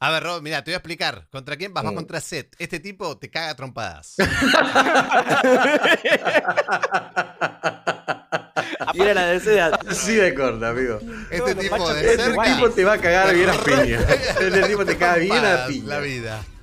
A ver, Rob, mira, te voy a explicar. ¿Contra quién vas? Vas mm. contra Seth. Este tipo te caga trompadas. Mira la sí de corta, amigo. Este tipo de Este tipo te va a cagar bien a piña. Este tipo te caga bien a piña. La vida.